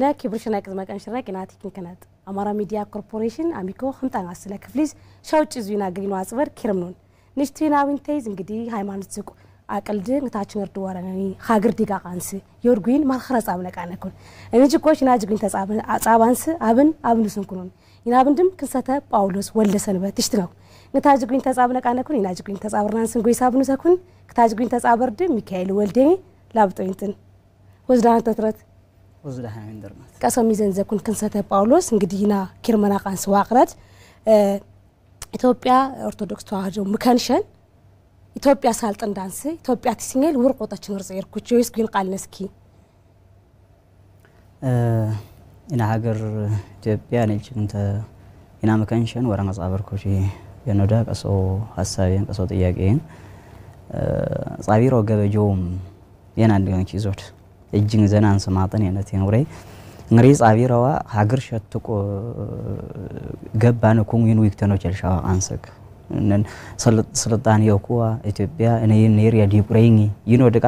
ላይነ ክብርሽና ቅድመ ቀንሽረ ቂና ቴክኒክነት አማራ ሚዲያ ኮርፖሬሽን አሚኮ ህምጣን አስለ ክፍሊስ ሻውጭ ዙና ግሪኑ አጽበር ኪርምኑን ንሽቲና ተይዝ እንግዲህ ሃይማኖት ዝቁ አቅልድ ንታችን እርድ ወረነኒ ሀገር ዲጋ ቃንስ የወርጉይን ማልኸረ ጻብነቃነኩን እንጅ ኮሽ ና ጅጉኝ ተጻባንስ አብን አብንስንኩኑን ይናብንድም ክንሰተ ጳውሎስ ወልደ ሰንበት ይሽት ነው ንታጅጉኝ ተጻብነቃነኩን ይናጅጉኝ ተጻብርናንስን ጎይ ክታ ጅግኝ ተጻበርድ ሚካኤል ወልዴ ላብጦይንትን ወዝዳና ተትረት ቀሰም ይዘን ዘኩን ክንሰተ ጳውሎስ እንግዲህ ና ኪርመና ቃንስ ዋቅረት ኢትዮጵያ ኦርቶዶክስ ተዋህዶ ምከንሸን ኢትዮጵያ ሳልጥን ዳንስ ኢትዮጵያ ትስኛል ውር ቆጠችን ርጽ የርኩች ወይስ ግን ቃልነስኪ ኢና ሀገር ኢትዮጵያ ነልችንተ ኢና ምከንሸን ወራ መጻበርኩሽ የኖዳ ቀሶ ሀሳቤን ቀሶ ጥያቄን ጻቢሮ ገበጆም የና እንደሆነች ይዞት እጅን ዘናን ስማጥን የነት ይንውሬ እንግሪ ጻቢረዋ ሀገር ሸትቆ ገባን ኮንዊን ዊክተኖች ልሻዋ አንሰክ እነን ስልጣን የኩዋ ኢትዮጵያ እነይን ነይር ያዲቁረኝ ይኖ ድቃ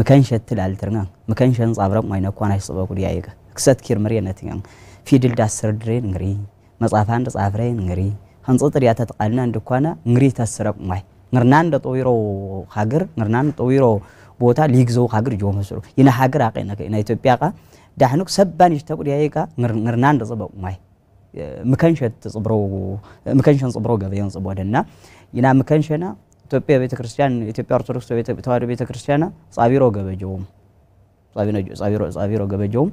ምከን ሸትል አልትርና ምከን ሸን ጻብረቅ ማይነኳን አይስበቁ ዲያይቀ ክሰት ኪርምር የነት ይንግ ፊድል ዳስር ድሬን እንግሪ መጻፋ አንድ ጻፍሬን እንግሪ ህንጽ ጥሪያ ተጥቃልና እንድኳና እንግሪ ተስረቅ ማይ እንግርና እንደ ጦዊሮ ሀገር እንግርና እንደ ጦዊሮ ቦታ ሊግዘው ሀገር ጆ መስሩ ይና ሀገር አቀነከ ይና ኢትዮጵያ ቃ ዳህኑክ ሰባን ይሽተቁድያይ ቃ ንርና እንደጽበቁ ማይ ምከንሸት ጽብረው ምከንሸን ጽብረው ገበየን ጽቦደና ይና ምከንሸና ኢትዮጵያ ቤተ ክርስቲያን ኢትዮጵያ ኦርቶዶክስ ቤተ ቤተክርስቲያና ጻቢሮ ገበጀውም ጻቢሮ ጻቢሮ ገበጀውም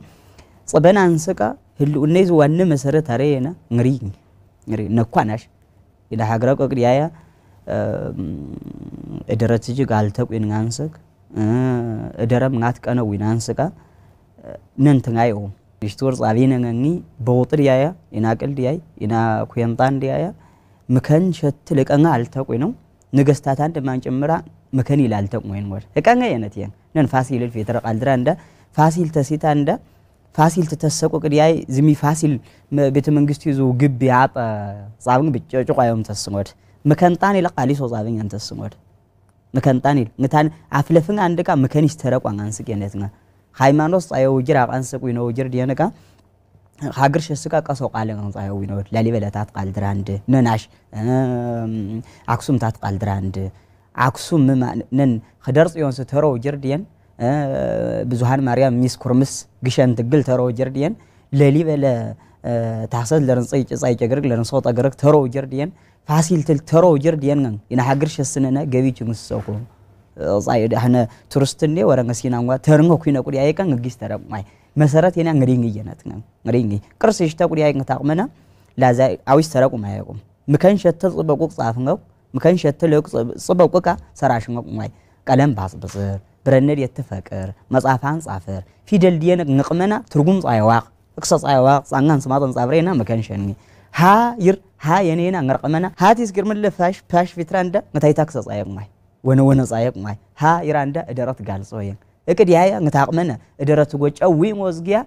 ጽበና አንስቃ ህልው እነዚ ዋነ መሰረት አረየና ንሪ ንሪ ነኳናሽ ይና ሃገራ ቆቅድ ያያ እደረት እጅግ አልተቁ ንጋንሰክ እደረም ናትቀነዊ ናንስቃ ነንትናዮ ንሽትወር ጻሊነነኒ በውጥር ያያ ኢና ቅልድ ያይ ኢና ኩየምጣንድ ያያ ምከን ሸት ልቀና አልተቁይ ነው ንገስታት አንድ ማንጭምራ ምከን ይላል ተቁይን ወር እቀና የነት የን ነን ፋሲል ልፍ የተረቃልድራ እንደ ፋሲል ተሲታ እንደ ፋሲል ተተሰቁ ቅድያይ ዝሚ ፋሲል ቤተ መንግስቱ ይዞ ግቢ አጠ ጻብን ብጨጭቋዮም ተስሞድ ምከንጣን ይለቃሊሶ ጻብኝ አንተስሞድ ምከንጣን ኢሉ ንታን አፍለፍን አንደቃ ምከኒስ ተረቋን አንስቅ የነትና ሃይማኖት ጻየው ጅር አቃንስቁ ነው ጅር ዲነቃ ሀገር ሸስቃ ቀሰው ቃለ ነው ጻየው ነው ላሊበላ ቃል ድራንድ ነናሽ አክሱም ታት ቃል ድራንድ አክሱም ነን ከደርጽ ዮንስ ተረው ጅር ዲን ብዙሃን ማርያም ሚስ ኩርምስ ግሸን ትግል ተረው ጅር ዲን ላሊበላ ታሰል ለርን ጻይ ጻይ ጀግርግ ለርን ተረው ጅር ዲን ፋሲል ትል ተሮ ጅርድ የንገን ኢና ሃገር ሸስነነ ገቢች ንስሰኹ ጻይ ዳህነ ቱሪስት እንዴ ወረንገ ሲናንጓ ተርንጎ ኩይነ ቁዲ አይቀን ግጊስ ተረማይ መሰረት የና እንግዲህ እንግየነት ነው እንግዲህ እንግዲህ ቅርስ ይሽታ ቁዲ አይቀን ታቅመና ላዛ አዊስ ተረቁ ማያቁም ምከን ሸተ ጽበቁ ጻፍንገው ምከን ሸተ ለቁ ጽበቁ ቃ ሰራሽንገ ቁማይ ቀለም ባጽብጽር ብረነድ የተፈቅር መጻፋን ጻፈር ፊደል ዲየነ ንቅመና ትርጉም ጻይዋቅ እክሰ ጻይዋቅ ጻንጋን ስማጠን ጻብሬና ምከን ሸኒ ሃ ይር ሀ የኔና ንረቅመና ሃቲስ ግርምለ ፋሽ ፋሽ ፊትራ እንዳ ንታይታክሰ ጻየቅማይ ወነ ወነ ጻየቅማይ ሀ ይራ እንዳ እደረት ጋልጾ የን እቅድ ያያ ንታቅመነ እደረት ጎጫው ዊ ወዝጊያ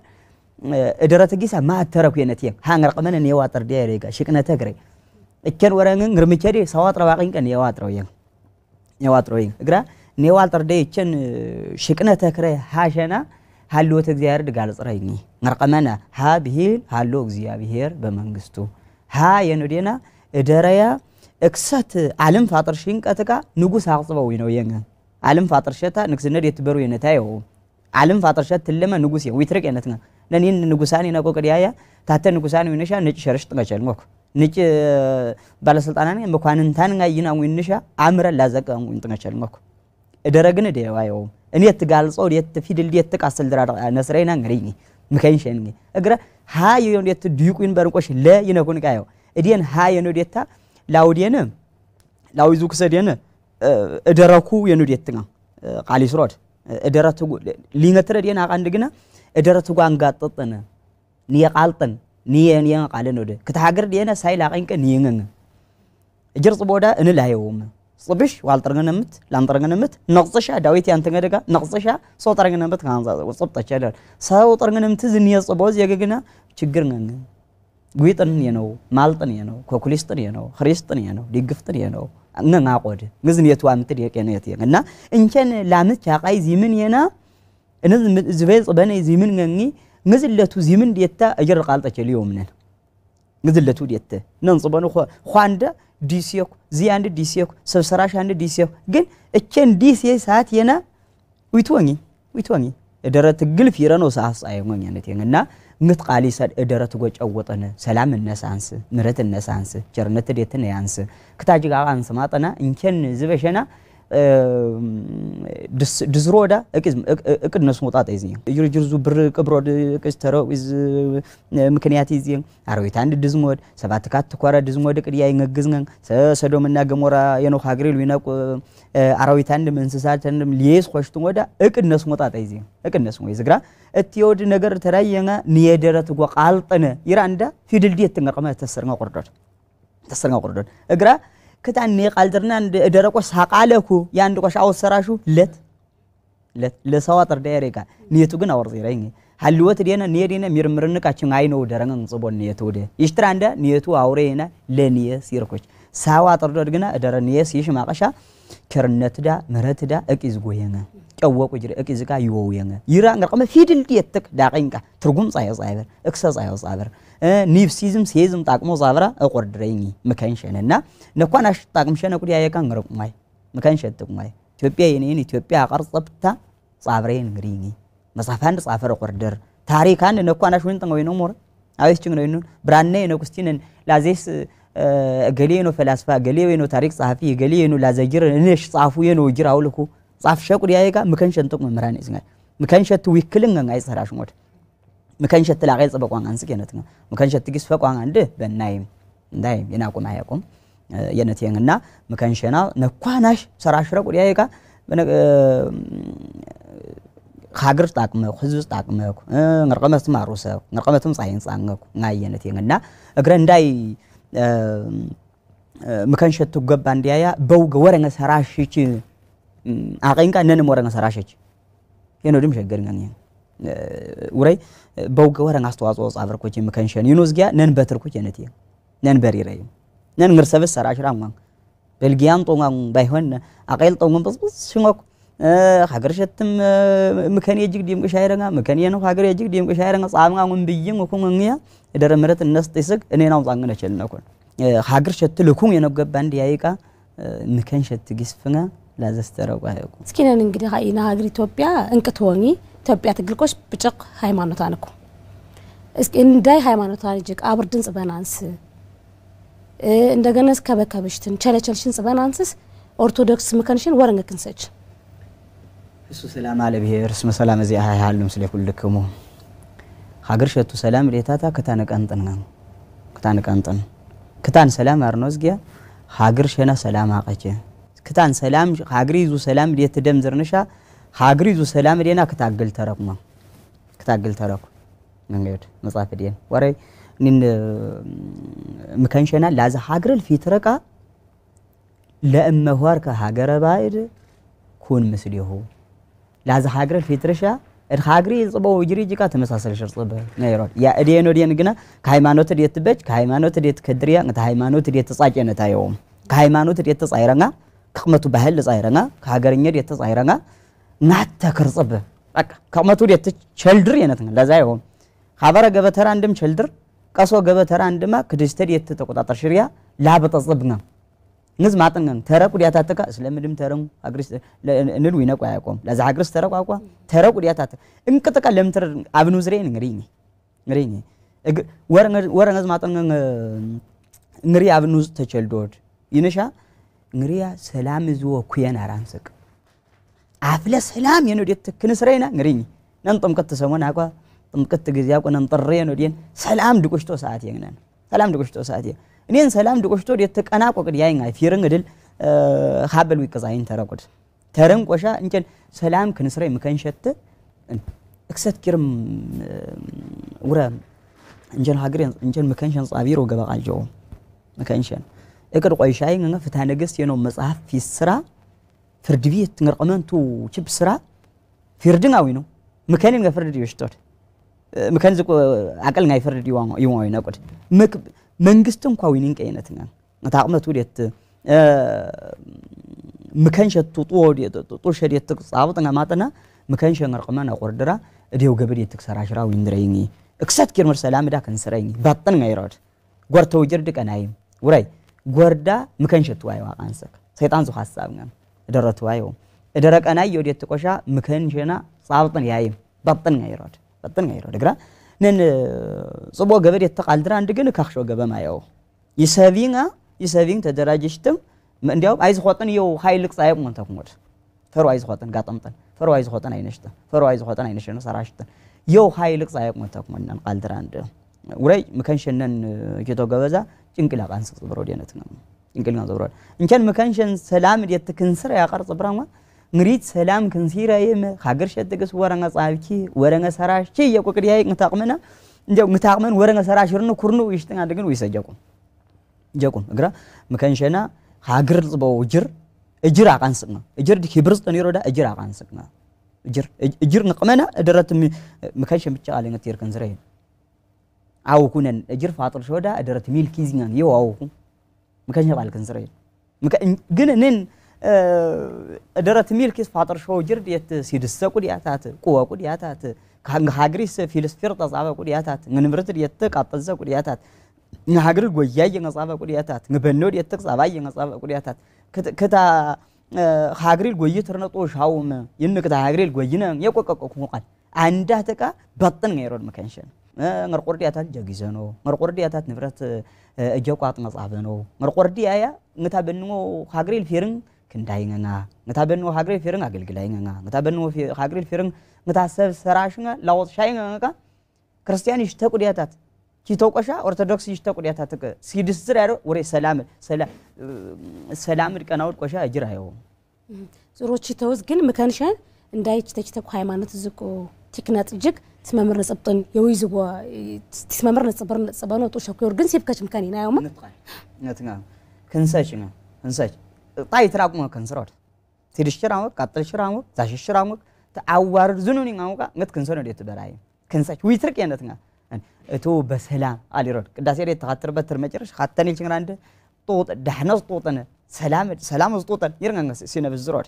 እደረት ጊሳ ማተረኩ የነት የን ሀ ንረቅመነ የዋጥር ዲያ ሬጋ ሽቅነተ ግሬ እቸን ወረንን ግርምቸዴ ሰዋጥረ ባቅንቀን የዋጥረው የን የዋጥረው የን እግራ ኔዋልጠር ደ እቸን ሽቅነተ ክሬ ሀሸና ሃልወት እግዚአብሔር ድጋልፅረይኒ መርቀመና ሃ ብሂል ሃሎ እግዚአብሔር በመንግስቱ ሃ የኑዴና እደረያ እክሰት ዓለም ፋጥር ሽንቀትካ ንጉስ አቅፅበው ነው የነ ዓለም ፋጥር ሸታ ንግስነት የትበሩ የነታ የው ዓለም ፋጥር ሸት ትለመ ንጉስ የው ይትርቅ የነት ነው ነኒን ንጉሳን ይነቆ ቅድያያ ታተ ንጉሳን ይነሻ ነጭ ሸርሽ ጥንቀቸል ሞክ ነጭ ባለስልጣናን መኳንንታን ጋር ይናው አምረ ላዘቀ ጥንቀቸል ሞክ እደረግን ደዋየው እኔት ጋልጾ ዴት ፊድል ዴት ቃስል ድራ ነስረይና እንግሪኝ ምከንሽን እግረ ሀ የዮን ዴት ዲቁን በርንቆሽ ለ ይነኩን ቃዮ እዲን ሀ የኑ ዴታ ላውዲየነ ላዊዙ ክሰዲየነ እደረኩ የኑ ዴት ጋ ቃሊ ስሮድ እደረቱ ሊነትረ ዲና አንድ ግና እደረቱ ጋን ጋጥጥነ ንየ ቃልጥን ንየ ንየ ቃልን ወደ ከተሃገር ዲና ሳይላ ቀንቀ ንየንገ እጅር ጽቦዳ እንላየውም ጽብሽ ዋልጠርግንምት ላንጠርግንምት ነቕፅሻ ዳዊት ያንተገደጋ ነቕፅሻ ሰው ጠርግንምት ፅብጠቸ ሰው ጠርግንምት ዝንየ ፅቦ ዜግግና ችግር ነን ጉይጥን የነው ማልጥን የነው ኮኩሊስጥን የነው ክሪስጥን የነው ዲግፍጥን የነው ነናቆድ ግዝኔትዋ ምትድ የቄነት የን እና እንቸን ላምት ቻቃይ ዚምን የና ዝበይ ፅበነይ ዚምን ገኒ ምዝለቱ ዚምን ዴታ እጅር ቃልጠቸ ልዮምነን ግዝለቱ ደተ ነንጽበኑ ኳንደ ዲስየኩ ዚ አንድ ዲስየኩ ሰብሰራሽ አንድ ዲስየኩ ግን እቼን ዲስ ሰዓት የና ዊትወኝ ዊትወኝ እደረት ግልፍ ይረኖ ሰዓት ምት ቃሊ ሰድ እደረት ጎጨወጠነ ሰላም እነሳንስ ምረት እነሳንስ ቸርነት ደትን ያንስ ክታጅ ጋር አንስ ማጠና እንቸን ዝበሸና ድዝሮዳ እቅድ ነሱ መውጣት ይዝ ጅርጅር ዙ ብር ቅብሮድ እቅድ ተረዊዝ ምክንያት ይዝ አርቤት አንድ ድዝሞድ ሰባት ካት ኳራ ድዝሞድ እቅድ ያ ይንግዝን ሰዶምና ገሞራ የኖክ ሀገሪ ሉይነቁ አራዊት አንድም እንስሳት አንድም ሊየስ ኮሽቱ ወዳ እቅድ ነሱ መውጣት ይዝ እቅድ ነሱ ወይ ዝግራ እትየወድ ነገር ተዳየና ንየደረት ጓ ቃልጥነ ይራ እንዳ ፊድልዴት ትንቀርቀመ ተሰርና ቁርዶድ ተሰርና ቁርዶድ እግራ ክታን ቃልድርና ደረቆች ሳቃለኩ የአንድ ቆሽ አወሰራሹ ለት ለት ለሰዋ ጥርዳ የሬጋ ኔቱ ግን አወር ዜረኝ ሀልወት ደነ ኔዴነ ሚርምርንቃችን አይነው ደረንግ ጽቦ ኔቱ ደ ይሽትራ እንደ ኔቱ አውሬና ለኔስ ሲርኮች ሳዋ ጥርዶድ ግና ደረ ኔስ ይሽ ማቀሻ ቸርነት ዳ ምረት ዳ እቂዝ ጎየና ጨወቁ ጅር እቂ ዝቃ ይወውየን ይራ እንገርቀመ ፊድል የትክ ዳቀኝቃ ትርጉም ጻየ ጻበር እክሰ ጻየ ጻበር ኒብሲዝም ሲዝም ጣቅሞ ዛብራ እቆር ድረኝ ምከንሸንና ነኳን አሽ ጣቅም ሸነ ቁዲ ያየካ እንገርቁማይ ምከንሸን ጥቁማይ ኢትዮጵያ የኔን ኢትዮጵያ አቀር ጸብታ ጻብሬን እንግሪኝ መጻፍ አንድ ጻፈር እቆር ድር ታሪክ አንድ ነኳን አሽ ወንጥ ነው ሞረ አቤስ ችግር ነው ብራነ ነው ኩስቲንን ላዜስ ገሌ ነው ፈላስፋ ገሌ ነው ታሪክ ጸሐፊ ገሌ ነው ላዘጅር እነሽ ጻፉ የነው ጅር አውልኩ ጻፍ ሸቁድ ያይጋ ምከንሸን ሸንጥቅ ምራን ይዝንጋይ ምከን ሸት ዊክልን ገንጋይ ጸራሽ ሞድ ምከንሸት ሸት ላቀይ ጽበ ቋንቋ አንስቅ ነው ምከንሸት ግስ ፈቋን አንድ በናይ እንዳይ የናቁም አያቁም የነት የንግና ምከንሸና ሸና ነኳናሽ ሰራሽረ ቁዲያዬ ጋ ሃገር ዝጠቅመኩ ህዝቢ ዝጠቅመኩ ንርቀመት ማሩሰብ ንርቀመት ፃይን ፃንገኩ ናየነት የንግና እግረ እንዳይ ምከንሸት ገባ እንዲያያ በውግ ወረነ ሰራሽች አቀኝቃ ነን ወረን ሰራሸች የኖ የኖድም ሸገርኛን ይሄን ውረይ በውገ ወረን አስተዋጽኦ ጻብርኮች የምከንሸን ይኖዝጊያ ነን በትርኮች የነት ይ ነን በሪረይ ነን ሰራሽ ሰራሽራም በልጊያን ጦንጋን ባይሆን አቀል ጦንጋን ብዝብዝ ሽንጎክ ሀገር ሸትም ምከን የጅግ ዲም ቀሻይረንጋ ምከን የነው ሀገር የጅግ ዲም ቀሻይረንጋ ጻምጋ ውን ብይን ወኩን እንያ ደረ ምረት እነስጥስግ እኔ ናው ጻንገነችል ነኩን ሀገር ሸት ልኩም የነገባ እንዲያይቃ ምከን ሸት ግስፍና ላዘስተረጓ ስኪነን እንግዲህ ንሃገር ኢትዮጵያ እንቅትወኒ ኢትዮጵያ ትግልቆች ብጭቅ ሃይማኖት አንኩ እንዳይ ሃይማኖት አንጅቅ አብርድን ጽበናንስ እንደገነስ ከበከብሽትን ቸለቸልሽን ጽበናንስስ ኦርቶዶክስ ምከንሽን ወረንግ ክንሰች እሱ ሰላም አለ ብሔር እስመ ሰላም እዚያ ሃያሉም ስለ ኩልክሙ ሀገር ሸቱ ሰላም ሌታታ ክታን ቀንጥን ክታን ሰላም አርኖ እዝጊያ ሀገር ሸና ሰላም አቀቼ ክታን ሰላም ሃገሪ ዙ ሰላም ዴት ደም ዝርንሻ ሃገሪ ዙ ሰላም ዴና ክታግል ተረኩማ ክታግል ተረኩ መንገድ መጻፍ ዴን ወራይ ንን ምከንሸና ላዛ ሃገረል ፊትረቃ ለእመዋር ከሀገረ ባይድ ኩን ምስል ይሁ ላዛ ሃገረል ፊትረሻ እድ ሃገሪ ጽቦ እጅሪ ጅቃ ተመሳሰል ሽር ጽበ ነይሮ ያ እዴኖ ዴን ግና ከሃይማኖት ዴት በጅ ከሃይማኖት ዴት ከድሪያ ከሃይማኖት ዴት ተጻጨነታ የውም ከሃይማኖት ዴት ተጻይረንጋ ከመቱ ባህል ጻይረና ከሀገርኛ ዴት ጻይረና ናተ ክርጽብ በቃ ከመቱ ዴት ቸልድር የነት ለዛ ይሆን ሀበረ ገበተራ አንድም ቸልድር ቀሶ ገበተራ አንድማ ክድስተ ዴት ተቆጣጠር ሽሪያ ላበጠጽብና ንዝ ማጥንገን ተረቁ ዲያታተካ ስለምድም ተረሙ አግሪስ እንል ይነቁ ያቆም ለዛ አግሪስ ተረቋቋ ተረቁ ዲያታተ እንቅጥቃ ለምትር አብኑ ዝሬን እንግዲህ እንግዲህ ወረ ወረ ንዝ ማጥንገን እንግዲህ አብኑ ተቸልዶድ ይነሻ نريا سلام زو كوينا رانسك عفلا سلام ينو ديت كنسرينا نريني ننطم كت سمونا كوا تم كت جزياكو ننطرين ودين سلام دكوشتو ساعتي ينن سلام دكوشتو ساعتي نين سلام دكوشتو ديت انا كو كد ياين غاي فيرن غدل أه خابل ويكزاين تراكوت ترن كوشا انشن سلام كنسري مكنشت اكسات كيرم ورا انشن هاجرين انشن مكنشن صابيرو قبل عالجو مكنشن እቅድ ቆይሻይ ንገ ፍትሐ ነገሥት የኖም መጽሐፍ ፊት ስራ ፍርድ ቤት ንርቀመንቱ ችብ ስራ ፊርድናዊ ነው ምከን ንገ ፍርድ ይሽቶት ምከን ዝቁ አቀል ናይ ፍርድ ይዋዊ ነቁድ መንግስት እንኳ ዊኒን ቀይነት ነ ታቅመት ውዴት ምከን ሸቱ ጡ ሸድ የትቅጻብጥ ማጠና ምከን ሸ ንርቀመን አቆርድራ እዴው ገበድ የትክሰራ ሽራ ዊንድረይኒ እክሰት ኪርምር ሰላም ዳ ከንስረይኒ ባጥን ጋይሮድ ጓርተው ጅርድ ቀናይም ውራይ ጎርዳ ምከንሸት ዋይ ዋቃንሰክ ሰይጣን ዙ ሐሳብ ገም እደረት ዋይ እደረቀናይ የወዴት ቆሻ ምከንሸና ጻብጥን ያይም በጥን ያይሮድ በጥን ያይሮድ ግራ ነን ጽቦ ገበድ የተቃልድራ አንድ ግን ካክሾ ገበማ ያው ይሰቪንጋ ይሰቪን ተደራጀሽትም እንዲያው አይዝኾጥን የው ኃይል ቅጻይ ቁን ተኩሞድ ፈሮ አይዝኾጥን ጋጠምጥን ፈሮ አይዝኾጥን አይነሽጥን ፈሮ አይዝኾጥን አይነሽጥን ሰራሽጥን የው ኃይል ቅጻይ ቁን ተኩሞድናን ቃልድራ አንድ ውረይ ምከንሽነን ጌቶ ገበዛ ጭንቅል አቃን ጽብሮ ደነት ነው ጭንቅል ነው ጽብሮ እንቸን መከንሸን ሰላም ዲት ክንስራ ያቀር ጽብራማ እንግዲህ ሰላም ክንሲራ የመ ሀገር ሸደገስ ወረንገ ጻብኪ ወረንገ ሰራሽ ቺ የቆቅድ ያይ እንታቅመና እንደው እንታቅመን ወረንገ ሰራሽ ርን ኩርኑ ይሽጥን አድግን ይሰጀቁ ጀቁን እግራ መከንሸና ሀገር ጽበው እጅር እጅር አቃንስቅ ነው እጅር ሂብርስ ጠኒሮዳ እጅር አቃንስቅ ነው እጅር እጅር ንቅመና ደረት መከንሸን ብቻ አለነት ይርከን ዝራ አውኩነን እጅር ፋጥር ሾዳ እደረት ሚልክ ይዝኛን ይው አውኩ ምከኛ ባልከን ስራ ግን እንን እደረት ሚልክ ይስ ፋጥር ሾ እጅር የት ሲድሰቁድ ያታት ቁወቁድ ያታት ሀገሪስ ፊልስፊር ተጻበቁድ ያታት ንብረት የት ቃጠዘቁድ ያታት ንሀገር ጎያየ ነጻበቁድ ያታት ንበነድ የት ጻባየ ነጻበቁድ ያታት ከታ ሀገሪል ጎይ ተርነጦ ሻውም ይንቅታ ሀገሪል ጎይነ የቆቀቆ ቁቃል አንዳ ተቃ በጥን ነው ይሮድ መከንሸን ngərqordiyatat jagizeno ngərqordiyatat nifrat ejeqat nqatsabeno ngərqordiyaya ngታ በንዎ ሃግሬል ፊርን ክንዳይንና ngታ በንዎ ሃግሬል ፊርን አገልግላይንና ngታ በንዎ ሃግሬል ፊርን ngታ ሰብ ሰራሽንጋ ላወጥሻይንጋ ክርስቲያን ይሽተ ቁዲያታት ኪተቆሻ ኦርቶዶክስ ይሽተ ቁዲያታት ሲድስዝር ያሮ ወሬ ሰላም ሰላም ድቀናውድ ቆሻ እጅር አየው ዞሮች ተውዝ ግን ምከንሸን እንዳይች ተችተኩ ሃይማኖት ዝቆ تكنات جك تسممر نصبطن يويز و تسممر نصبر نصبانو تو شكو يورجن سيبكاش مكاني نا يوم نتقال نتقال كنساش نا كنساش طاي تراقم كنسرات تيرشرامك قطلشرامك تاششرامك تعوار زنوني ناوكا نت كنسون ديت براي كنساش ويترك ينتنا እቱ በሰላም አሊሮድ بتر ደ خاتني ትርመጭርሽ طوط ይልችግራ طوطن سلام سلام طوطن يرنغس سينا ዝጦጥን اتيس ሲነብዝሮድ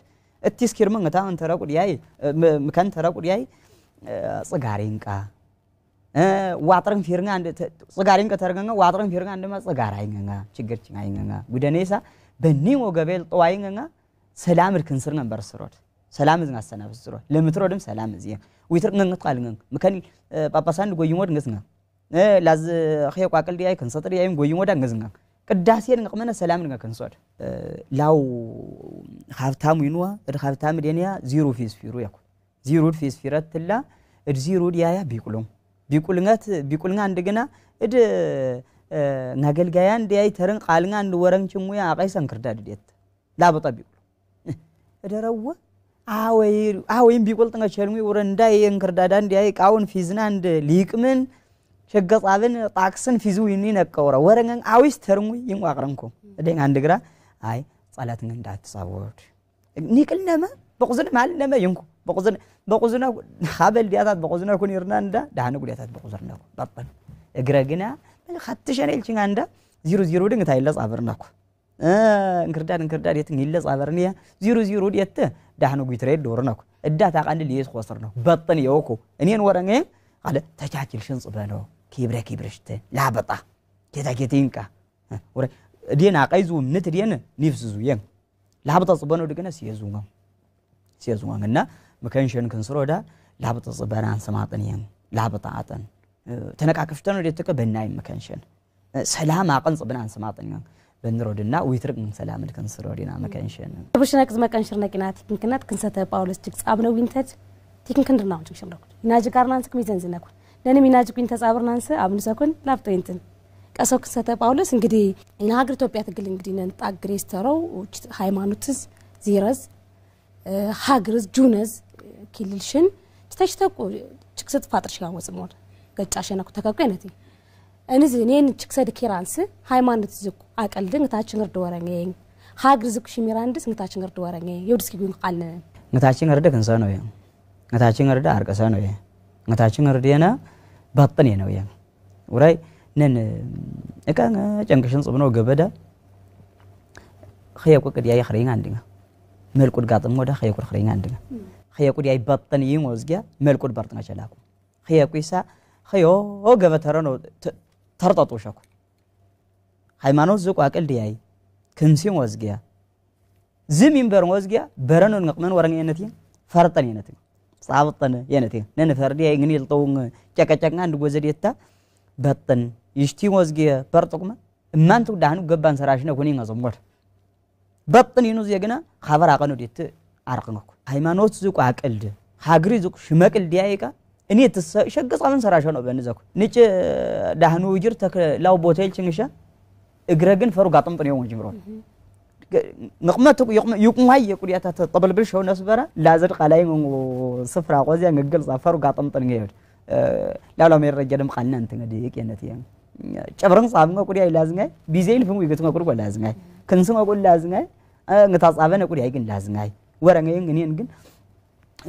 እቲስ ኪርመን እታ እንተረቁድ ያይ ምከን ተረቁድ ياي ጽጋሬንቃ ዋጥረን ፊርንጋ አንድ ጽጋሬንቃ ተርገንጋ ዋጥረን ፊርንጋ አንደማ ጽጋር አይንጋ ችግር ችግር አይንጋ ጉደኔሳ በኒ ወገቤል ጠዋይንጋ ሰላም ልክንስር ነበር ስሮት ሰላም እዝን አሰናብስሮ ለምትሮድም ሰላም እዚ ዊትር ንንት ቃል ንንክ ምከን ጳጳሳን ጎይሞድ ንግዝና ላዝ ኸይ ቋቅል ዲያይ ክንሰጥር ዲያይም ጎይሞዳ ንግዝና ቅዳሴን ንቅመነ ሰላም ንጋ ክንሶድ ላው ሀብታም ይኑዋ እድ ሀብታም ደንያ ዚሩ ፊዝ ፊሩ ያኩ ዚሩድ ፊስፊረት ትላ እድ ዚሩድ ያያ ቢቁሉም ቢቁልነት ቢቁልና እንደገና እድ ነገልጋያ እንደያይ ተረን ቃልና እንደ ወረንችሙ ያ አቃይ ሰንክርዳ ድዴት ላብጣ ቢቁሉ እደረወ አወይ አወይም ቢቁልጥ ነቸልሙ ወረንዳ የንክርዳዳ እንደያይ ቃውን ፊዝና እንደ ሊቅምን ሸገጻብን ጣክስን ፊዙ ይኒ ነቀውራ ወረን አዊስ ተርሙ ይንዋቅረንኩ እደን አንድ ግራ አይ ጸላትን እንዳትሳወድ ኒቅልነመ በቁዝን ማልነመ ይንኩ بقزن بقزنا خابل دياتات بقزنا كون يرنان دا دهانو دياتات بقزنا كون بطن اقرقنا خطش انا يعني الچين عند زيرو زيرو دي نتايل لاز عبرنا كون اه انكردار انكردار يتن يلاز عبرنيا زيرو زيرو دي يتا دهانو قلت ريد دورنا كون ادا تاق عند اللي يسخوصرنا بطن يوكو انيان ورن ايه قال تجاجل شنص كيبرا كيبرشت لا بطا كيتا كيتينكا ورا دينا قايزو نت دينا نفسزو ين لا بطا صبانو دي كنا سيزو سيزو ምከንሸን ክንስር ወዳ ላብጥ ጽበናን ስማጥን እየን ላብጥ አጠን ተነቃቅፍተን ወደ ተከ በናይ ምከንሸን ሰላም አቀን ጽብናን ስማጥን እየን በንሮድና ዊትርቅ ምን ሰላም ክንስር ወዲና ምከንሸን ብሽና ቅዝ መከንሽር ነቂና ቲክንክናት ክንሰተ ጳውሎስ ጅግ ጻብነው ዊንተት ቲክንክን ድርናው ጅግ ሽምረኩ ናጅ ጋርናን ስክ ሚዘን ዝነኩን ነን ሚናጅ ኩን ተጻብርናንስ አብንሰኩን ላብጦ ይንትን ቀሰው ክንሰተ ጳውሎስ እንግዲህ ንሃገር ኢትዮጵያ ትግል እንግዲህ ነንጣ ግሬስተረው ሃይማኖትስ ዚረዝ ሃገርዝ ጁነዝ ክልልሽን ዝተሽተቁ ችክሰት ፋጥርሽ ጋር ገጫሽ ወፅሞል ገጫሸነኩ ተካቋይነት እንዚ ኔን ችክሰድ ኪራንስ ሃይማኖት ዝኩ ኣቀልድ ንታችን እርድ ወረኘኝ ሃገር ዝቁ ሽሚራንድስ ንታችን እርድ ወረኘኝ የውድስኪ ጉን ቃልነ ንታችን እርድ ክንሰ ነው እየ ንታችን ርድ አርቀሰ ነው እየ ንታችን ርድ የነ ባጥን ነው እየ ውራይ ነን እቃ ጨንቅሽን ጽብኖ ገበደ ኸየቁ ቅድያ የኽረይን አንድኛ መልቁድ ጋጥም ወደ ኸየቁድ ኽረይን አንድኛ ከየቁድ ያይባጠን ይሞ እዝጊያ መልቁድ በርጥና ቸላኩ ከየቁሳ ከዮ ገበተረ ነው ተርጠጦ ሸኩ ሃይማኖት ዝቁ አቅል ድያይ ክንሲም ወዝጊያ ዝም ይንበር ወዝጊያ በረኑ ንቅመን ወረን የነት ፈርጠን የነት ጻብጠን የነት ነን ፈርዲ እንግኒ ልጠውን ጨቀጨቅና አንድ ጎዘዴታ በጥን ይሽቲ ወዝጊያ በርጥቁመ እማንቱ ዳህኑ ገባን ሰራሽ ነው ሁኔ ngazombor በጥን ይኑ ዜግና ኸበር አቀኑ ዴት أرقنك هاي ما نوت زوك عقل دي حاجري زوك شمك الدي أيك إني تس شقص عن سراشان أبن زوك نيجي دهنو وجر تك لو بوتيل تنشا إجرجن فرو قاتم تني يوم جمرون نقمة يقم يقم هاي يكريات طبل بالشو ناس برا لازر قلاين وصفر عقوزي عن الجلسة فرو قاتم تني غير لا لا مير رجال مخلنا أنت نديك يعني تيام يعني. شبرن صابنا كوريا لازم غير بيزيل فهم يقتنع كوريا لازم غير كنسمع كوريا لازم غير نتاس أبن كوريا يكن لازم غير ወረንገየን እኔን ግን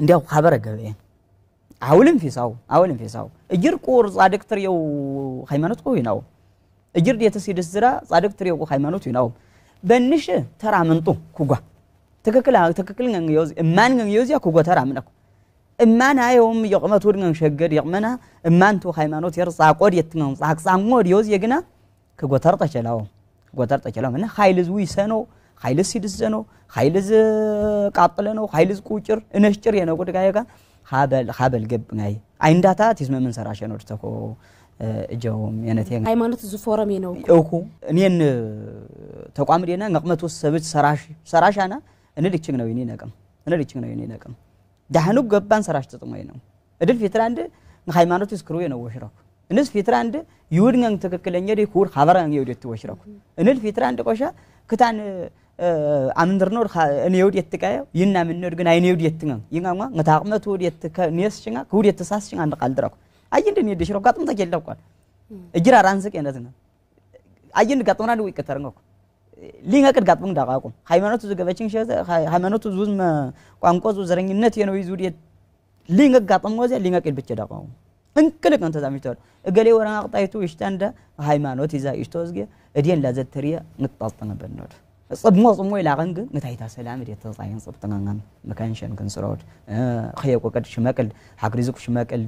እንዲያው ሀበረ ገበየን አውልም ፊሳው አውልም ፊሳው እጅር ቁር ጻድቅ ትርየው ሃይማኖት ቆይ ነው እጅር ዴተስ ይደስ ዝራ ጻድቅ ትርየው ሃይማኖት ነው በንሽ ተራምንጡ ኩጓ ትክክል ትክክል ገን ይወዝ እማን ገን ይወዝ ያ ኩጓ ተራምነኩ እማን አየውም የቅመት ወድ ገን ሸገድ የቅመና እማን ቱ ሃይማኖት የርጻ ቆድ የትነው ጻቅ ጻንጎድ ይወዝ የግና ከጎተር ተቸላው ጎተር ተቸላው እና ኃይል ዝዊ ሰኖ ኃይልስ ሲድዘኖ ኃይልዝ ነው ኃይልዝ ዝቁጭር እነሽጭር የነቁድ ጋ ሀበል ሀበል ገብ ናይ አይንዳታ ቲዝመምን ሰራሸ ነው ተኮ እጀውም የነት ሃይማኖት ዙ ፎረም ነው እኩ እኔን ተቋም ደና ነቅመት ወሰብት ሰራሽ ሰራሻና እንልክችግ ነው ይኔ ነቅም እንልክችግ ነው ይኔ ነቅም ዳህኑ ገባን ሰራሽ ተጥሞ ነው እድል ፊትራ አንድ ሃይማኖት ስክሩ የነው ወሽራኩ እንስ ፊትራ አንድ ይውድ ነን ትክክለኛ ዴ ኩር ሀበራ ነው ይውድ ትወሽራኩ እንል ፊትራ አንድ ቆሻ ክታን አምንድርኖር እኔ ውድ የትቃየ ይና ምንድ ግን አይኔ ውድ የትነ ይናማ መታቅመት ውድ የትከ ኔስሽና ከውድ የትሳስሽን አንድ ቃል ድረኩ አይንድ እኔ ድሽሮ ጋጥም ተጀለቋል እጅራ ራንስቅ የነት ነው አይን ጋጥምና ድው ይከተር ነው ሊንቀድ ጋጥም ዳቃቁም ሃይማኖቱ ዝገበችን ሸዘ ሃይማኖቱ ዙዝ ቋንቋ ዙ ዘረኝነት የነው ይዙድ ሊንቀ ጋጥም ወዘ ሊንቀድ ብቻ ዳቃቁ እንቅልቅ ነው ተዛምጅተዋል እገሌ ወራን አቅጣይቱ ይሽታ እንደ ሃይማኖት ይዛ ይሽቶ ዝገ እዲን ላዘተሪያ ንጣጣነበነው صب مو صمو إلى غنق متعيت سلام ريت تطعين صب تنغن مكان شن كن سرود اه، خيوك قد شمكل حق رزق شمكل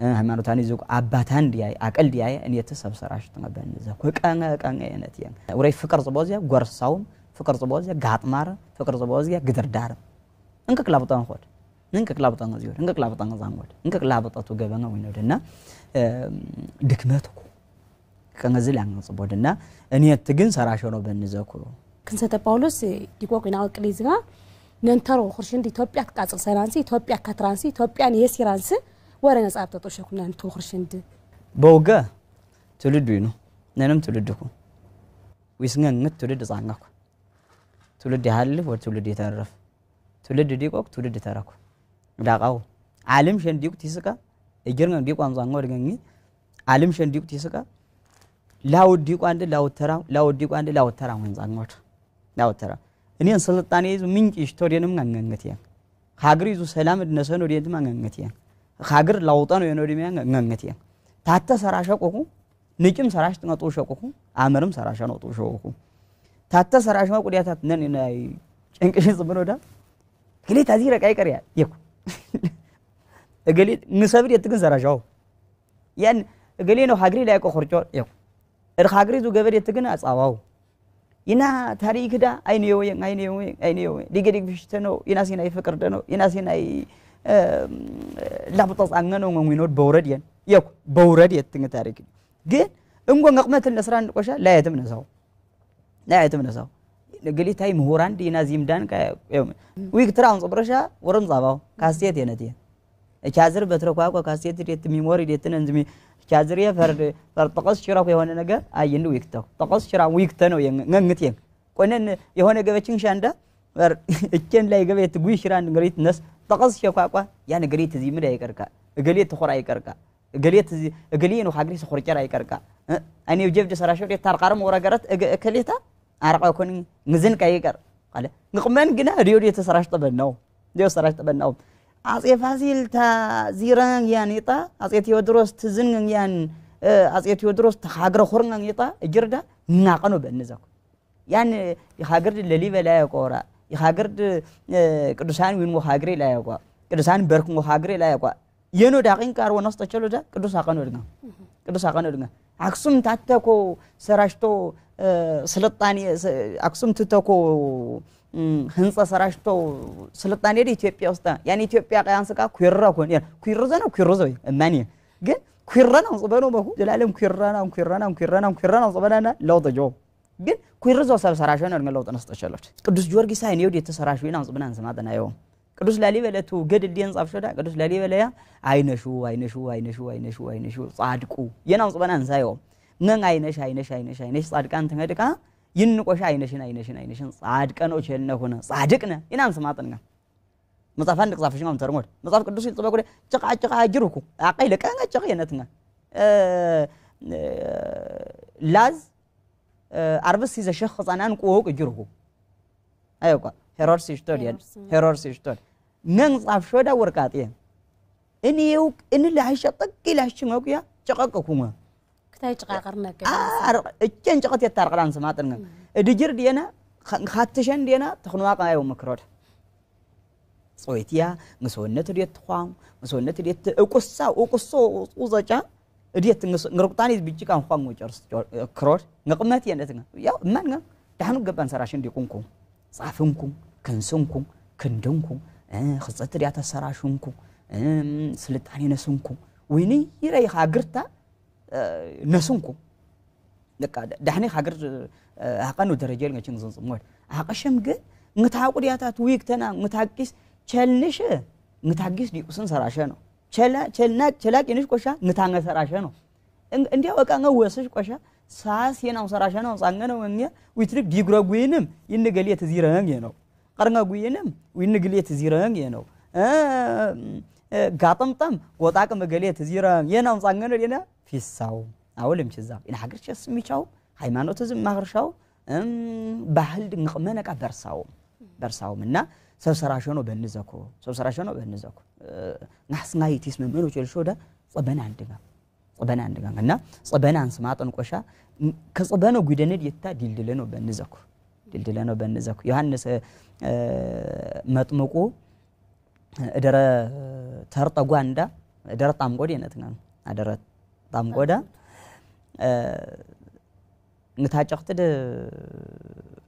هما اه، نتاني زوج عبتان دياي أكل دياي إن يتسب سراش تنغن نزه كوك أنا كان ينتيا وري فكر زبوزيا قرص صوم فكر زبوزيا قات مار فكر زبوزيا قدر دار إنك كلابو تنخود إنك كلابو تنغزيور إنك كلابو تنغزانغود إنك كلابو تطو جبنا وينودنا اه، دكمتكو كان زلان صبودنا إن يتجن سراش ونوبن نزه كلو ክንሰተ ጳውሎስ ዲቆቂናዊ ቅሊዝና ነንተሮ ኩርሽንዲ ኢትዮጵያ ክቃፅል ሰናንሲ ኢትዮጵያ ካትራንሲ ኢትዮጵያን የሲራንስ ወረ ነፃ ብተጦሸኩና ንቶ ኩርሽንድ በውገ ትውልዱ ይኑ ነንም ትውልድኩ ዊስንገንግት ትውልድ ጻንጋኩ ትውልድ ያሃልፍ ወደ ትውልድ የተረፍ ትውልድ ዲቆቅ ትውልድ ተረኩ ዳቃው ዓለም ሸንዲቁ ቲስቃ እጅርገን ዲቋ ምዛንጎ ድገኝ ዓለም ሸንዲቁ ቲስቃ ላውድ ዲቋ እንደ ላውድ ተራ ላውድ ዲቋ እንደ ላውድ ተራ ወንዛንጎት ናወተራ እኔን ስልጣኔ ይዙ ምንጭ ይሽቶዴንም አንገንገት ያ ሀገር ይዙ ሰላም እድነሰን ወዴትም አንገንገት ያ ሀገር ላውጣን ወኖዴም አንገንገት ያ ታተ ሰራሸ ቆቁ ንጭም ሰራሽ ጥነጡ ሸቆኩ አመርም ሰራሻ ነጡ ሸቆኩ ታተ ሰራሽ ማ ቁዲያ ታት ነን ናይ ጭንቅሽ ዝምን ዳ ግሌ ታዚ ረቃይ ቀሪያ የኩ እገሌ ንሰብድ የትግን ሰራሻው ያን እገሌ ነው ሀገሪ ላይ ቆርጮ ኮርጮ የኩ እር ሀገሪ ዙ ገበድ የትግን አጻዋው ይና Ina tarihi kida aynı yoyeng aynı yoyeng aynı yoyeng. Dige dige fişte no ina ነው fikirde no ላብጣጽ አንገ ነው angano ngwinot በውረድ የን yok በውረድ የትን ታሪክ ግን እንጎ ነቅመት ለስራ እንቆሻ ላየትም ነሳው ላየትም ነሳው ገሊታይ ምሁራን ዲና ዚምዳን ቀየም ዊክ ትራውን ጽብረሻ ወረም ጻባው ካስቴት የነቲ እቻዝር በትረኳቆ ካስቴት ዲት ሚሞሪ ዲት ነንዝሚ ቻዝሬ ፈርድ ፈርጠቀስ ሽራሁ የሆነ ነገር አይን ይክተው ጠቀስ ሽራ ይክተ ነው የንግት የን ቆነን የሆነ ገበችን ሻንዳ ወር እቸን ላይ ገበት ጉይ ሽራ ንግሪት ነስ ጠቀስ ሸኳቋ ያ ንግሪት እዚ ምድ አይቀርቃ እገሌት ተቆራ አይቀርቃ እዚ እገሌ ነው ሀግሪ ሰቆርጨር አይቀርቃ አኔ ጀብጀ ሰራሽ ወዴ ታርቃርም ወራገራት እከሌታ አርቃ ኮን ንዝን ቀይቀር አለ ንቅመን ግና ሪዮድ ተሰራሽ ጥበን ዲዮ ሰራሽ ጥበን አጼ ፋሲል ታዚረን ያን ይጣ አጼ ቴዎድሮስ ትዝንን ያን አጼ ቴዎድሮስ ተሃግረ ኹርነን ይጣ እጅርዳ እናቀኖ በነዛኩ ያን ይሃግርድ ለሊበላ ያቆራ ይሃግርድ ቅዱሳን ዊን ወሃግሬ ላያቋ ቅዱሳን በርክ ወሃግሬ ላያቋ የኖ ዳቂን ቃር ወነስ ተቸሎዳ ቅዱስ አቀኖ ድጋ ቅዱስ አቀኖ ድጋ አክሱም ታተኮ ሰራሽቶ ስልጣኔ አክሱም ትተኮ ህንፀ ሰራሽቶ ስልጣኔ ደ ኢትዮጵያ ውስጥ ያን ኢትዮጵያ ቃያን ስቃ ኩራ ኮን ያ ኩርዘ ነው ኩርዘ ወይ እማኒ ግን ኩራና ጽበኖ በሁ ዘላለም ኩራና ኩራና ኩራና ኩራና ጽበናና ለውጥ ጆ ግን ኩርዘ ሰብ ሰራሽ ነው ለውጥ ነስተቸሎች ቅዱስ ጊዮርጊስ አይኔ ወደ ተሰራሽ ቢና ጽብናን ስማጠና ይው ቅዱስ ላሊበለቱ ገድል ዲን ጻፍሸዳ ቅዱስ ላሊበለያ አይነሹ አይነሹ አይነሹ አይነሹ አይነሹ ጻድቁ የናም ጽበናን ሳይው ነን አይነሽ አይነሽ አይነሽ አይነሽ ጻድቃን ተነድቃ ينقش عينشن عينشن عينشن صادق انا وش لنا هنا صادقنا ان انس ما طنغا مصاف عندك صاف شنو ترمود مصاف قدوس يطبق يقول تقع تقع جركو عقيل كان تقع ينتنا أه لاز عرب سيز شخص انا أنا نقو جركو ايوا هيرور سيشتوري هيرور سيشتوري نن صاف شو دا وركاتي اني يوك ان اللي عايشه طقي لاش شنو يا تقققوا እጨን ጨቀት የታርቀዳን ስማጥን እድጅር ዴና ካትሸን ዴና ተኽንዋ ቀናዮ ምክሮድ ጾይትያ ንሰውነት ዴት ኳም ንሰውነት ዴት እቁሳ እቁሶ ኡዘጫ እዴት ንርቁጣኒ ብጭቃ እንኳን ወጨርስ ክሮድ ንቅመት የነት ያው እማን ዳህኑ ገባን ሰራሽ እንዲቁንኩ ጻፍንኩ ክንስንኩ ክንድንኩ ክፀት ዲያ ተሰራሽንኩ ስልጣኔ ነስንኩ ወይኒ ይረይኻ ግርታ ነሱንኩ ደቃ ዳሕኒ ሃገር ሃቃኑ ደረጀ ልገችን ዝንፅሞል ሃቀሸም ግን ንታቁድያታት ዊክተና ንታቂስ ቸልንሽ ንታጊስ ዲቁስን ሰራሸ ነው ቸላቂንሽ ቆሻ ንታንገ ሰራሸ ነው እንዲያ ወቃ ወስሽ ቆሻ ሳስ የናው ሰራሸ ነው ጻንገ ነው እኛ ዊትሪክ ዲግረ ጉይንም ይንገል የትዚረን ነው ቀርንገ ጉይንም ይንግል የትዚረን ነው ጋጠምጠም ወጣቅም እገሌት ዚረም የናም ጻንገነ ሌና ፊሳው አውልም ችዛብ ኢና ሀገር ቸስ ሚቻው ሃይማኖት ዝም ማህርሻው ባህል ንቅመነቃ በርሳው በርሳውም እና ሰብ ሰራሽ ሆኖ በንዘኩ ሰብ ሰራሽ ሆኖ በንዘኩ ናስናይ ቲስ መመኖ ቸልሾ ዳ ጸበና አንድጋ ጸበና አንድጋ እና ጸበና አንስማጠን ቆሻ ከጸበኖ ጉደነድ የታ ዲልድለ ነው በንዘኩ ዲልድለ ነው በንዘኩ ዮሐንስ መጥምቁ እደረ ተርጠጓንዳ እደረ ጣምቆድ የነትናን አደረ ጣምቆዳ ንታጨኽትድ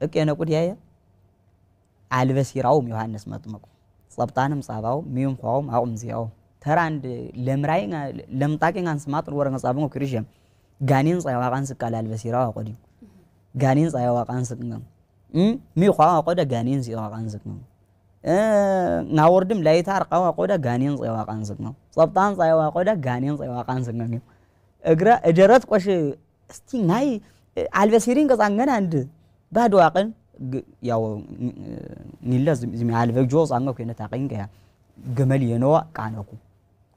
እቅ የነቁድ ያየ አልበሲራውም ዮሐንስ መጥምቁ ጸብጣንም ጻባው ሚም አቁም ዚያው ተራ አንድ ለምራይ ለምጣቂ ጋን ስማጥን ወረ ጻብንጎ ክሪሽም ጋኔን ጻያዋቃን ስቃል አልበሲራው አቆዲ ጋኔን ጻያዋቃን ስቅ ነው ሚ አቆደ ጋኔን ዚያዋቃን ስቅ ነው ናወርድም ላይታር ቀዋ ቆዳ ጋኔን ጸዋ ቃንስግ ነው ጸብጣን ጸዋ ቆዳ ጋኔን ጸዋ ቃንስግ ነው እግራ እጀረት ቆሽ እስቲ ናይ አልበሲሪን ቀጻንገን አንድ ባዶ አቅን ያው ኒለ ዝም ያልበግ ጆ ጻንገው ኮይነ ታቀኝ ገያ ገመል የነዋ ቃነኩ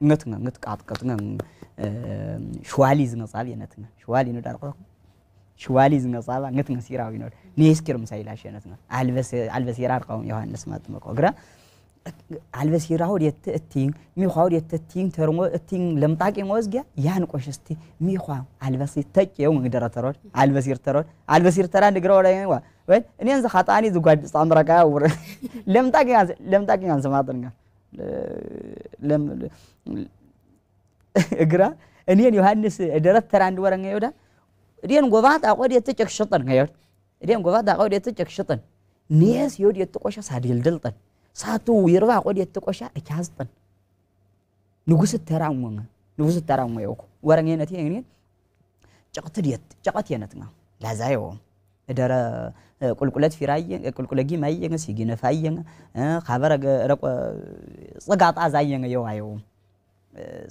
እንት እንት ቃጥቀጥ ነው ሹዋሊ ዝነጻብ የነት ነው ሹዋሊ ነው ዳርቆኩ شوالي زنقة صعبة نت نسيرة وينور نيسكر مسائل عشان نتنا عالبس عالبس يرار قوم يوحناس ما تمك أقرأ عالبس يراور يت التين ميخاور يت التين ترمو التين لم تاكي موزجا يان قشستي ميخا عالبس يتك يوم قدر ترور ترور يرترور عالبس يرتران نقرأ ولا ينوا وين إني أنسى خطاني زوجات سامرة كاور لم تاكي عن لم تاكي عن سماطنا لم اقرأ إني نس درت تران دورنا يودا እዴን ጎባጣ ቆዴት ጭክ ሽጥን ሄድ እዴን ጎባጣ ቆዴት ጭክ ሽጥን ኔስ የወዴት ቆሻ ሳድልድልጥን ሳቱ ይርባ ቆዴት ቆሻ እቻዝጥን ንጉስ ተራሙን ንጉስ ተራሙ የውኩ ወረኝነት ይሄን ጨቅት ዲት ጨቅት የነት ነው ላዛዮ ደረ ቁልቁለት ፊራየ ቁልቁለጊ ማየን ሲጊነ ፋየን ኻበረ ረቆ ጽጋጣ ዛየን የዋየው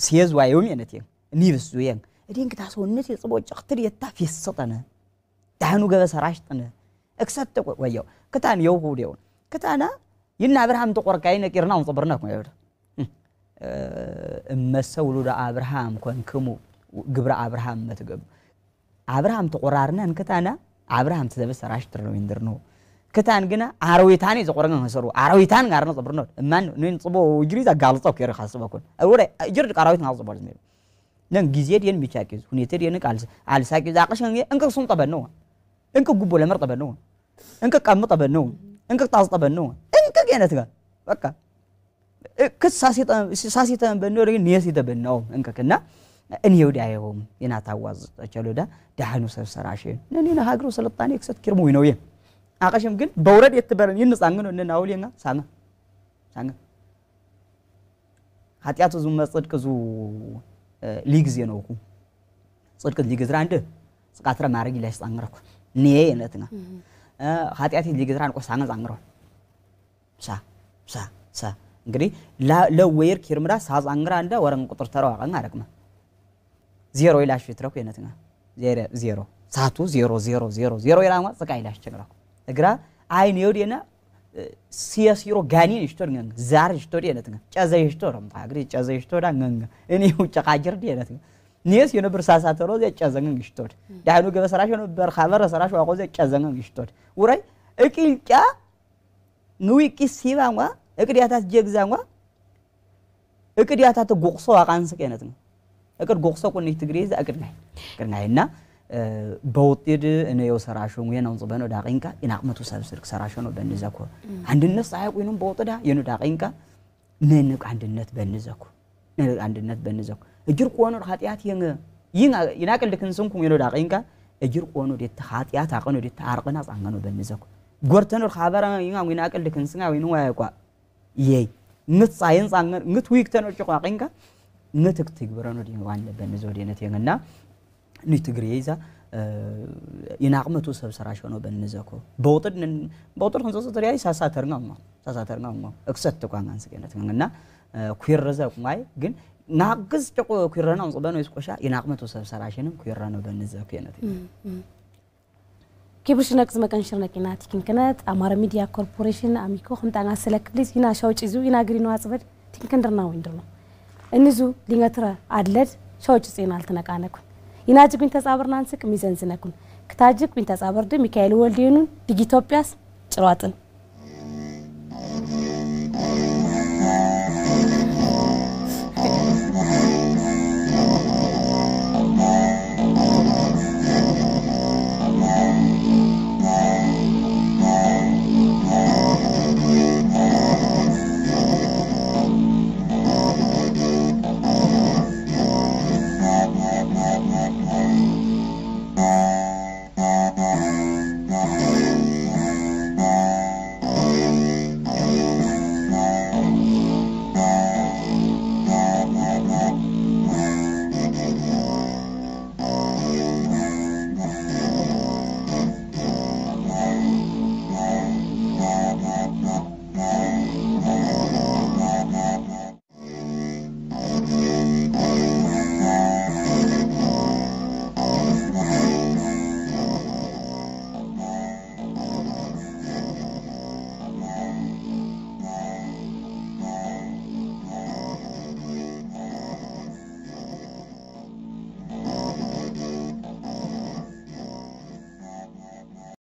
ሲየዝ ዋየው የነት ይሄን ኒብሱ ይሄን እዴንግታ ሰውነት የጽቦጭ ክትል የታፍ የሰጠነ ዳህኑ ገበሰራሽ ጥነ እክሰት ወየው ክታን የው ሁዴው ክታና ይና አብርሃም ተቆርካይ ነቂርናውን ጽብርና ኩ ይወደ እመሰውሉ አብርሃም ኮንክሙ ግብረ አብርሃም መትገብ አብርሃም ተቆራርነን ክታና አብርሃም ተዘበሰራሽ ትርነው ይንድርኖ ክታን ግና አረዊታን ዘቆረገን ከሰሩ አረዊታን ጋር ነው ጽብርኖ እማን ንን ጽቦ እጅሪ ዘጋልጾ ከረ ሐስበኩን አውሬ እጅር ቃራዊት ነው ጽቦል ነው ነን ጊዜ ደን ሚቻቂዝ ሁኔታ ደን ቃል አልሳቂዝ ነን እንቅ ሱም ጠበን ነው እንቅ ጉቦ ለመር ጠበን ነው እንቅ ቀም ጠበን ነው እንቅ ጣዝ ጠበን ነው እንቅ ገነት ጋር በቃ ክስ ሳሲ ተበን ነው ኔስ ይተበን ነው እንቅና እኔ ወዲ አይሆም የናታዋዝ ተቸሎዳ ዳህኑ ሰብሰራሽ ነኔ ለሀገሩ ሰለጣኔ ክሰት ኪርሙይ ይነው የ አቀሽም ግን በውረድ የትበረን ይንጻን ነው እነና አውሊና ሳና ሳና ኃጢአቱ ዙ መጽድቅ ዙ ሊግዜ ነውኩ ፅድቂ ሊግዝራ እንደ ፅቃትረ ማረግ ኢላሽ ፃንግረኩ ንየ የነትና ኃጢአት ሊግዝራ ንቆሳነ ፃንግረ ሳ ሳ ሳ እንግዲህ ለወየር ኪርምዳ ሳፃንግራ እንዳ ወረን ቁጥር ተረዋቀን አረቅመ ዜሮ ኢላሽ ፊትረኩ የነትና ዜሮ ሳቱ ዜሮ ዜሮ ዜሮ ዜሮ ኢላማ ፅቃ ኢላሽ ችግረኩ እግራ አይን የውድ siyasiro gani ishtor ngeng zar ishtor dia neteng caza ishtor am pagri caza ishtor da ngeng ini uca kajer dia neteng nies yono bersasat roz ya caza ngeng ishtor ya hanu gebe sarash yono berkhabar sarash wa qoz ya caza ngeng ishtor urai ekilca ngwi kisiba ngwa ekdi atas jegza ngwa ekdi atas gokso akan sekenet ngeng ekd gokso kunni tigriz ekd ngai ekd ngai na በውጢድ እነየው ሰራሾን የነው ዝበኖ ዳቂንካ ኢናቅመቱ ሰብስርክ ሰራሾኖ በንዘኮ አንድነት ፀሐይ ቁኑም በውጥዳ የኑ ዳቂንካ ነንቅ አንድነት በንዘኮ ነንቅ አንድነት በንዘኮ እጅር ቆኖ ኃጢአት የነ ይናቅል ድክንስንኩ የኑ ዳቂንካ እጅር ቆኖ ዴት ኃጢአት አቀኖ ዴት አርቅና ጻንገኖ በንዘኮ ጎርተኖ ኻበራ ይና ይናቅል ድክንስና ወይኑ ዋያቋ የይ ምት ፀሐይን ጻንገን ምት ዊክተኖ ጭቋቂንካ ምትክ ትግብረኖ ዲንዋን በንዘው ዴነት የነና ንይ ትግርየ ዛ ኢናቕመቱ ሰብ ሰራሽ ሆኖ በንዘኮ በውጥድ ክንዘፅ ትርያይ ሳሳተርናሞ ሳሳተርናሞ እክሰት ተቋንጋን ስገነት እና ኩይረዛ ቁማይ ግን ናግዝ ጥቁ ኩይረና ንፅበን ወይ ቆሻ ኢናቕመቱ ሰብ ሰራሽንም ኩይረኖ በንዘኮ የነት ኬብርሽ ነቅዝ መቀንሽር ነቂና ቲኪን ክነት አማራ ሚዲያ ኮርፖሬሽን አሚኮ ከምጣና ስለ ክብሊዝ ኢና ሻውጭ ዙ ኢና ግሪኖ አፅበድ ቲንክንድርና ወይንድር ነው እንዙ ሊገትረ አድለድ ሻውጭ ዜና አልትነቃነኩን ይናጅጉኝ ተጻብር ናንስቅ ሚዘንዝነኩን ክታጅግ ቢንተጻበር ድ ሚካኤል ወልዴኑን ድግ ኢትዮጵያስ ጭሯጥን